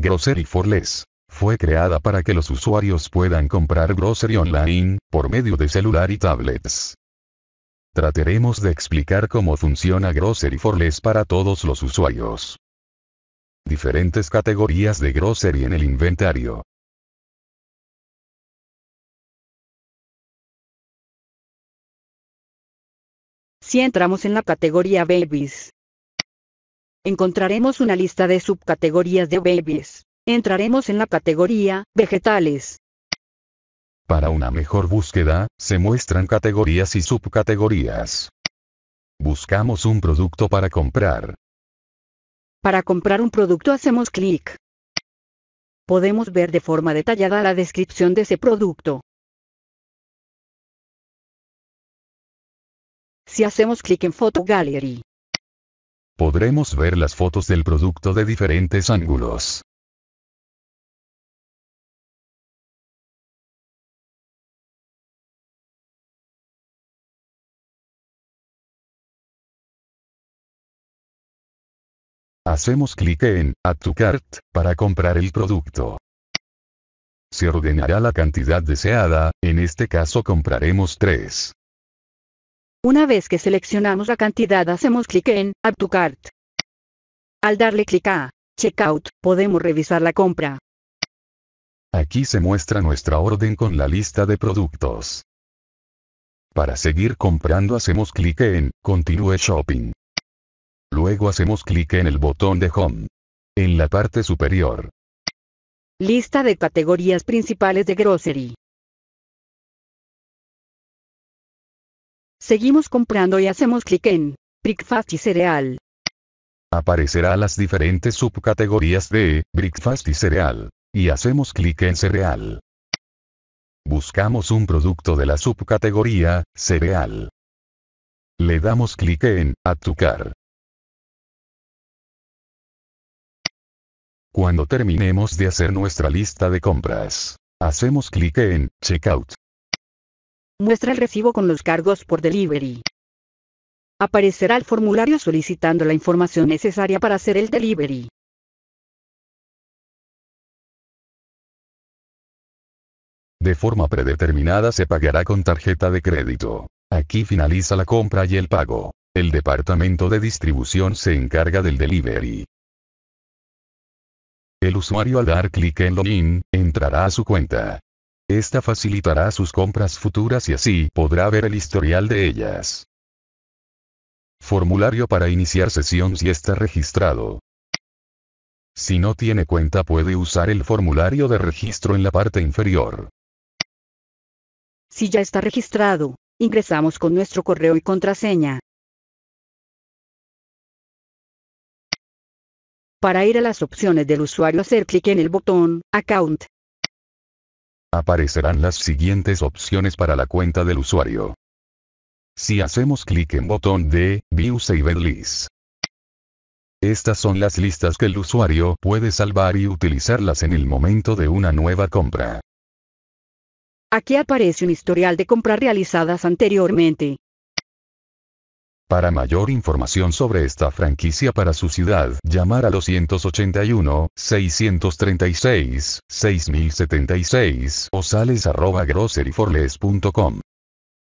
Grocery for Less. Fue creada para que los usuarios puedan comprar grocery online, por medio de celular y tablets. Trataremos de explicar cómo funciona Grocery for Less para todos los usuarios. Diferentes categorías de grocery en el inventario. Si entramos en la categoría Babies, Encontraremos una lista de subcategorías de babies. Entraremos en la categoría vegetales. Para una mejor búsqueda, se muestran categorías y subcategorías. Buscamos un producto para comprar. Para comprar un producto hacemos clic. Podemos ver de forma detallada la descripción de ese producto. Si hacemos clic en Photo Gallery, Podremos ver las fotos del producto de diferentes ángulos. Hacemos clic en Add to Cart para comprar el producto. Se ordenará la cantidad deseada, en este caso compraremos 3. Una vez que seleccionamos la cantidad hacemos clic en Add to Cart. Al darle clic a Checkout, podemos revisar la compra. Aquí se muestra nuestra orden con la lista de productos. Para seguir comprando hacemos clic en Continue Shopping. Luego hacemos clic en el botón de Home. En la parte superior. Lista de categorías principales de Grocery. Seguimos comprando y hacemos clic en Breakfast y cereal. Aparecerá las diferentes subcategorías de Breakfast y cereal. Y hacemos clic en cereal. Buscamos un producto de la subcategoría cereal. Le damos clic en Car. Cuando terminemos de hacer nuestra lista de compras, hacemos clic en Checkout. Muestra el recibo con los cargos por delivery. Aparecerá el formulario solicitando la información necesaria para hacer el delivery. De forma predeterminada se pagará con tarjeta de crédito. Aquí finaliza la compra y el pago. El departamento de distribución se encarga del delivery. El usuario al dar clic en Login, entrará a su cuenta. Esta facilitará sus compras futuras y así podrá ver el historial de ellas. Formulario para iniciar sesión si está registrado. Si no tiene cuenta puede usar el formulario de registro en la parte inferior. Si ya está registrado, ingresamos con nuestro correo y contraseña. Para ir a las opciones del usuario hacer clic en el botón Account Aparecerán las siguientes opciones para la cuenta del usuario. Si hacemos clic en botón de View Saved List. Estas son las listas que el usuario puede salvar y utilizarlas en el momento de una nueva compra. Aquí aparece un historial de compras realizadas anteriormente. Para mayor información sobre esta franquicia para su ciudad, llamar a 281 636 6076 o sales.groceryforles.com.